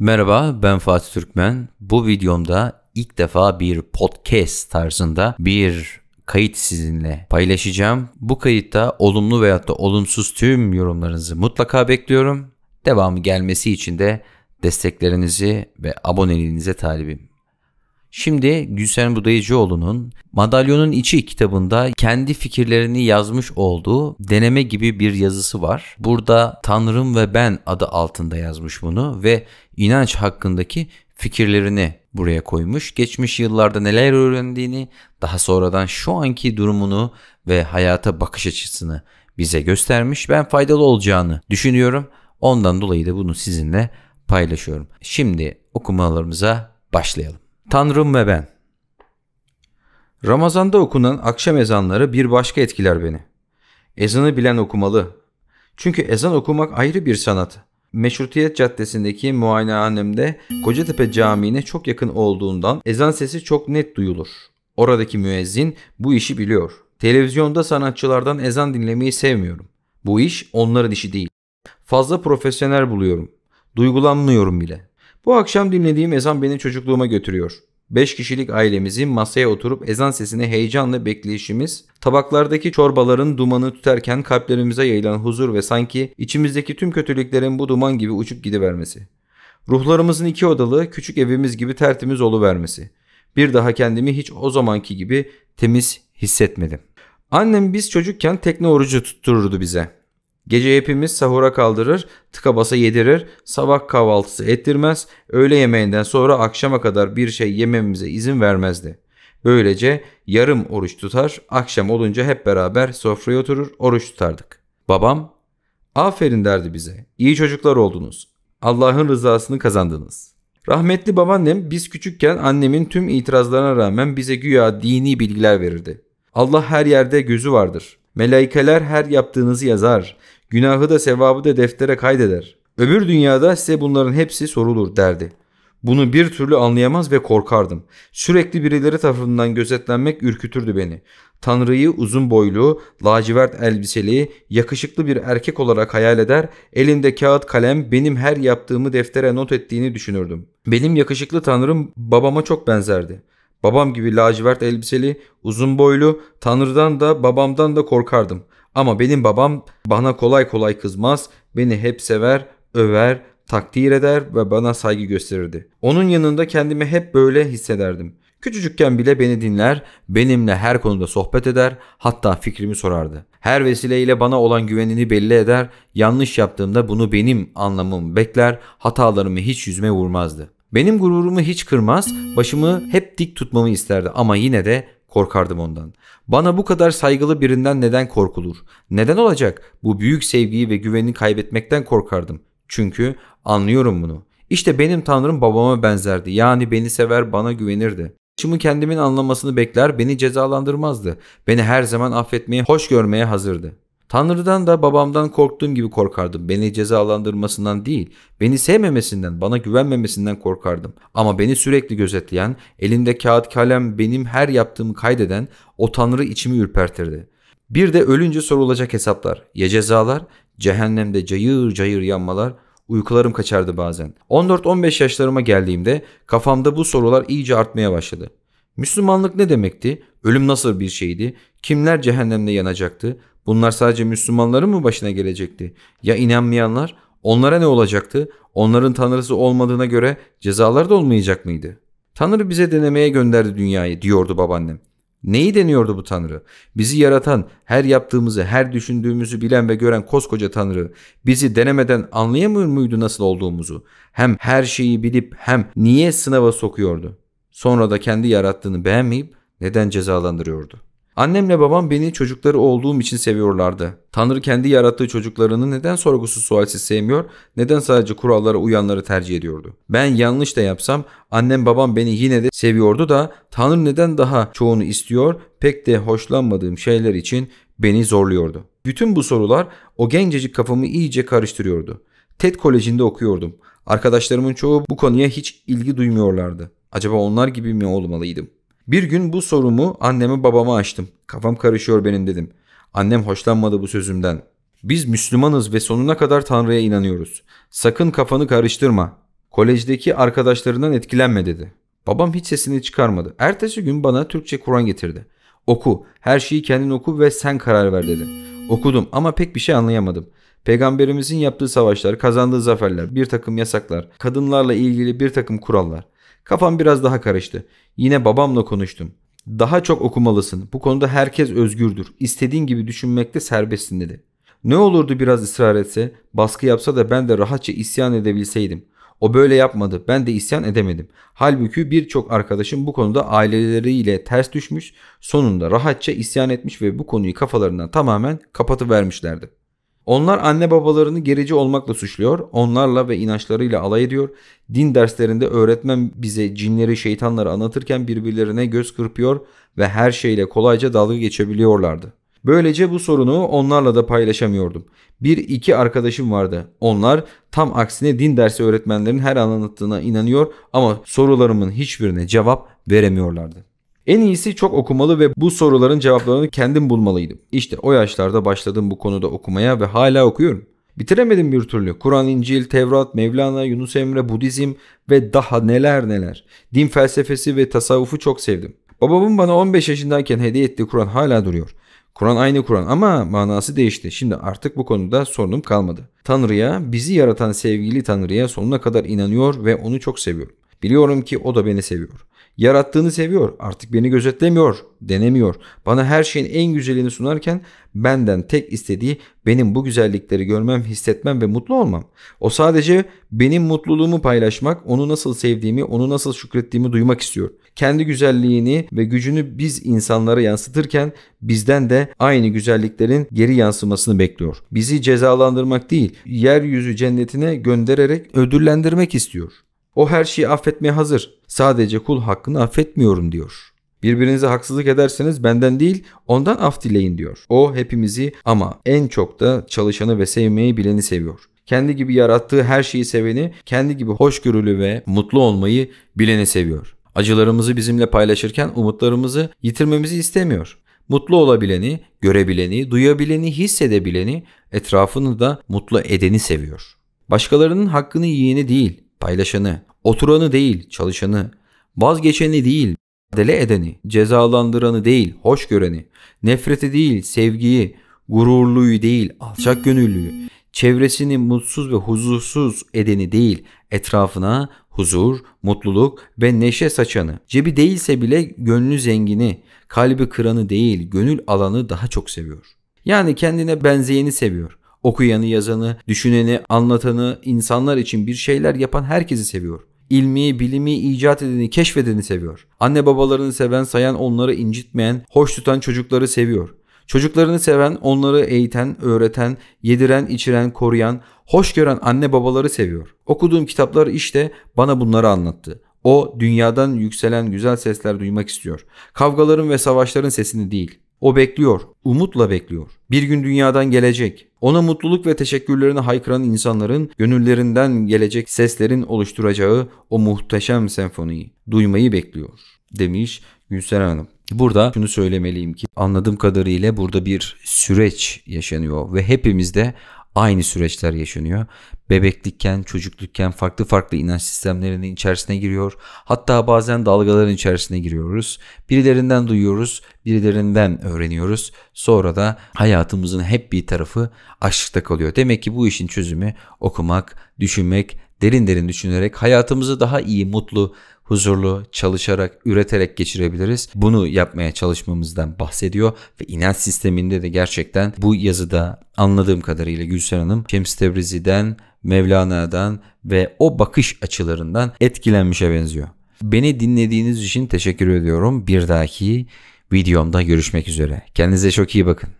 Merhaba ben Fatih Türkmen. Bu videomda ilk defa bir podcast tarzında bir kayıt sizinle paylaşacağım. Bu kayıtta olumlu veyahut da olumsuz tüm yorumlarınızı mutlaka bekliyorum. Devamı gelmesi için de desteklerinizi ve aboneliğinize talibim. Şimdi Gülsen Budayıcıoğlu'nun Madalyonun İçi kitabında kendi fikirlerini yazmış olduğu deneme gibi bir yazısı var. Burada Tanrım ve Ben adı altında yazmış bunu ve inanç hakkındaki fikirlerini buraya koymuş. Geçmiş yıllarda neler öğrendiğini, daha sonradan şu anki durumunu ve hayata bakış açısını bize göstermiş. Ben faydalı olacağını düşünüyorum. Ondan dolayı da bunu sizinle paylaşıyorum. Şimdi okumalarımıza başlayalım. Tanrım ve ben. Ramazanda okunan akşam ezanları bir başka etkiler beni. Ezanı bilen okumalı. Çünkü ezan okumak ayrı bir sanat. Meşrutiyet Caddesi'ndeki muayenehanemde Kocatepe Camii'ne çok yakın olduğundan ezan sesi çok net duyulur. Oradaki müezzin bu işi biliyor. Televizyonda sanatçılardan ezan dinlemeyi sevmiyorum. Bu iş onların işi değil. Fazla profesyonel buluyorum. Duygulanmıyorum bile. Bu akşam dinlediğim ezan beni çocukluğuma götürüyor. Beş kişilik ailemizin masaya oturup ezan sesini heyecanla bekleyişimiz, tabaklardaki çorbaların dumanı tüterken kalplerimize yayılan huzur ve sanki içimizdeki tüm kötülüklerin bu duman gibi uçup gidivermesi. Ruhlarımızın iki odalı küçük evimiz gibi tertemiz oluvermesi. Bir daha kendimi hiç o zamanki gibi temiz hissetmedim. Annem biz çocukken tekne orucu tuttururdu bize. Gece hepimiz sahura kaldırır, tıka basa yedirir, sabah kahvaltısı ettirmez, öğle yemeğinden sonra akşama kadar bir şey yememize izin vermezdi. Böylece yarım oruç tutar, akşam olunca hep beraber sofraya oturur, oruç tutardık. Babam, aferin derdi bize, iyi çocuklar oldunuz, Allah'ın rızasını kazandınız. Rahmetli babaannem biz küçükken annemin tüm itirazlarına rağmen bize güya dini bilgiler verirdi. Allah her yerde gözü vardır. Melaikeler her yaptığınızı yazar. Günahı da sevabı da deftere kaydeder. Öbür dünyada size bunların hepsi sorulur derdi. Bunu bir türlü anlayamaz ve korkardım. Sürekli birileri tarafından gözetlenmek ürkütürdü beni. Tanrı'yı uzun boylu, lacivert elbiseli, yakışıklı bir erkek olarak hayal eder, elinde kağıt kalem benim her yaptığımı deftere not ettiğini düşünürdüm. Benim yakışıklı Tanrım babama çok benzerdi. Babam gibi lacivert elbiseli, uzun boylu, Tanrı'dan da babamdan da korkardım. Ama benim babam bana kolay kolay kızmaz, beni hep sever, över, takdir eder ve bana saygı gösterirdi. Onun yanında kendimi hep böyle hissederdim. Küçücükken bile beni dinler, benimle her konuda sohbet eder, hatta fikrimi sorardı. Her vesileyle bana olan güvenini belli eder, yanlış yaptığımda bunu benim anlamım bekler, hatalarımı hiç yüzüme vurmazdı. Benim gururumu hiç kırmaz, başımı hep dik tutmamı isterdi ama yine de korkardım ondan. Bana bu kadar saygılı birinden neden korkulur? Neden olacak? Bu büyük sevgiyi ve güvenini kaybetmekten korkardım. Çünkü anlıyorum bunu. İşte benim tanrım babama benzerdi. Yani beni sever, bana güvenirdi. Başımı kendimin anlamasını bekler, beni cezalandırmazdı. Beni her zaman affetmeye, hoş görmeye hazırdı. Tanrı'dan da babamdan korktuğum gibi korkardım. Beni cezalandırmasından değil, beni sevmemesinden, bana güvenmemesinden korkardım. Ama beni sürekli gözetleyen, elinde kağıt kalem benim her yaptığımı kaydeden o Tanrı içimi ürpertirdi. Bir de ölünce sorulacak hesaplar, ya cezalar, cehennemde cayır cayır yanmalar, uykularım kaçardı bazen. 14-15 yaşlarıma geldiğimde kafamda bu sorular iyice artmaya başladı. Müslümanlık ne demekti? Ölüm nasıl bir şeydi? Kimler cehennemde yanacaktı? Bunlar sadece Müslümanların mı başına gelecekti? Ya inanmayanlar? Onlara ne olacaktı? Onların tanrısı olmadığına göre cezalar da olmayacak mıydı? Tanrı bize denemeye gönderdi dünyayı diyordu babaannem. Neyi deniyordu bu Tanrı? Bizi yaratan, her yaptığımızı, her düşündüğümüzü bilen ve gören koskoca Tanrı bizi denemeden anlayamıyor muydu nasıl olduğumuzu? Hem her şeyi bilip hem niye sınava sokuyordu? Sonra da kendi yarattığını beğenmeyip neden cezalandırıyordu? Annemle babam beni çocukları olduğum için seviyorlardı. Tanrı kendi yarattığı çocuklarını neden sorgusuz sualsiz sevmiyor, neden sadece kurallara uyanları tercih ediyordu? Ben yanlış da yapsam annem babam beni yine de seviyordu da Tanrı neden daha çoğunu istiyor, pek de hoşlanmadığım şeyler için beni zorluyordu. Bütün bu sorular o gencecik kafamı iyice karıştırıyordu. TED Koleji'nde okuyordum. Arkadaşlarımın çoğu bu konuya hiç ilgi duymuyorlardı. Acaba onlar gibi mi olmalıydım? Bir gün bu sorumu anneme babama açtım. Kafam karışıyor benim dedim. Annem hoşlanmadı bu sözümden. Biz Müslümanız ve sonuna kadar Tanrı'ya inanıyoruz. Sakın kafanı karıştırma. Kolejdeki arkadaşlarından etkilenme dedi. Babam hiç sesini çıkarmadı. Ertesi gün bana Türkçe Kur'an getirdi. Oku, her şeyi kendin oku ve sen karar ver dedi. Okudum ama pek bir şey anlayamadım. Peygamberimizin yaptığı savaşlar, kazandığı zaferler, bir takım yasaklar, kadınlarla ilgili bir takım kurallar. Kafam biraz daha karıştı. Yine babamla konuştum. Daha çok okumalısın. Bu konuda herkes özgürdür. İstediğin gibi düşünmekte serbestsin dedi. Ne olurdu biraz ısrar etse, baskı yapsa da ben de rahatça isyan edebilseydim. O böyle yapmadı. Ben de isyan edemedim. Halbuki birçok arkadaşım bu konuda aileleriyle ters düşmüş, sonunda rahatça isyan etmiş ve bu konuyu kafalarından tamamen kapatıvermişlerdi. Onlar anne babalarını gerici olmakla suçluyor, onlarla ve inançlarıyla alay ediyor. Din derslerinde öğretmen bize cinleri, şeytanları anlatırken birbirlerine göz kırpıyor ve her şeyle kolayca dalga geçebiliyorlardı. Böylece bu sorunu onlarla da paylaşamıyordum. Bir iki arkadaşım vardı. Onlar tam aksine din dersi öğretmenlerin her anlattığına inanıyor ama sorularımın hiçbirine cevap veremiyorlardı. En iyisi çok okumalı ve bu soruların cevaplarını kendim bulmalıydım. İşte o yaşlarda başladım bu konuda okumaya ve hala okuyorum. Bitiremedim bir türlü. Kur'an, İncil, Tevrat, Mevlana, Yunus Emre, Budizm ve daha neler neler. Din felsefesi ve tasavvufu çok sevdim. Babamın bana 15 yaşındayken hediye ettiği Kur'an hala duruyor. Kur'an aynı Kur'an ama manası değişti. Şimdi artık bu konuda sorunum kalmadı. Tanrı'ya, bizi yaratan sevgili Tanrı'ya sonuna kadar inanıyor ve onu çok seviyorum. Biliyorum ki o da beni seviyor. Yarattığını seviyor. Artık beni gözetlemiyor, denemiyor. Bana her şeyin en güzelini sunarken benden tek istediği benim bu güzellikleri görmem, hissetmem ve mutlu olmam. O sadece benim mutluluğumu paylaşmak, onu nasıl sevdiğimi, onu nasıl şükrettiğimi duymak istiyor. Kendi güzelliğini ve gücünü biz insanlara yansıtırken bizden de aynı güzelliklerin geri yansımasını bekliyor. Bizi cezalandırmak değil, yeryüzü cennetine göndererek ödüllendirmek istiyor. O her şeyi affetmeye hazır. Sadece kul hakkını affetmiyorum diyor. Birbirinize haksızlık ederseniz benden değil ondan af dileyin diyor. O hepimizi ama en çok da çalışanı ve sevmeyi bileni seviyor. Kendi gibi yarattığı her şeyi seveni, kendi gibi hoşgörülü ve mutlu olmayı bileni seviyor. Acılarımızı bizimle paylaşırken umutlarımızı yitirmemizi istemiyor. Mutlu olabileni, görebileni, duyabileni, hissedebileni, etrafını da mutlu edeni seviyor. Başkalarının hakkını yiyeni değil, paylaşanı, oturanı değil çalışanı, vazgeçeni değil dele edeni, cezalandıranı değil hoş göreni, nefreti değil sevgiyi, gururluyu değil alçak gönüllüyü, çevresini mutsuz ve huzursuz edeni değil etrafına huzur, mutluluk ve neşe saçanı, cebi değilse bile gönlü zengini, kalbi kıranı değil gönül alanı daha çok seviyor. Yani kendine benzeyeni seviyor. Okuyanı, yazanı, düşüneni, anlatanı, insanlar için bir şeyler yapan herkesi seviyor. İlmi, bilimi, icat edeni, keşfedeni seviyor. Anne babalarını seven, sayan, onları incitmeyen, hoş tutan çocukları seviyor. Çocuklarını seven, onları eğiten, öğreten, yediren, içiren, koruyan, hoş gören anne babaları seviyor. Okuduğum kitaplar işte bana bunları anlattı. O dünyadan yükselen güzel sesler duymak istiyor. Kavgaların ve savaşların sesini değil. O bekliyor, umutla bekliyor. Bir gün dünyadan gelecek. Ona mutluluk ve teşekkürlerini haykıran insanların gönüllerinden gelecek seslerin oluşturacağı o muhteşem senfoniyi duymayı bekliyor demiş Gülseren Hanım. Burada şunu söylemeliyim ki anladığım kadarıyla burada bir süreç yaşanıyor ve hepimizde aynı süreçler yaşanıyor. Bebeklikken, çocuklukken farklı farklı inanç sistemlerinin içerisine giriyor. Hatta bazen dalgaların içerisine giriyoruz. Birilerinden duyuyoruz, birilerinden öğreniyoruz. Sonra da hayatımızın hep bir tarafı açlıkta kalıyor. Demek ki bu işin çözümü okumak, düşünmek derin derin düşünerek hayatımızı daha iyi, mutlu, huzurlu, çalışarak, üreterek geçirebiliriz. Bunu yapmaya çalışmamızdan bahsediyor ve inanç sisteminde de gerçekten bu yazıda anladığım kadarıyla Gülser Hanım Şems Tebrizi'den, Mevlana'dan ve o bakış açılarından etkilenmişe benziyor. Beni dinlediğiniz için teşekkür ediyorum. Bir dahaki videomda görüşmek üzere. Kendinize çok iyi bakın.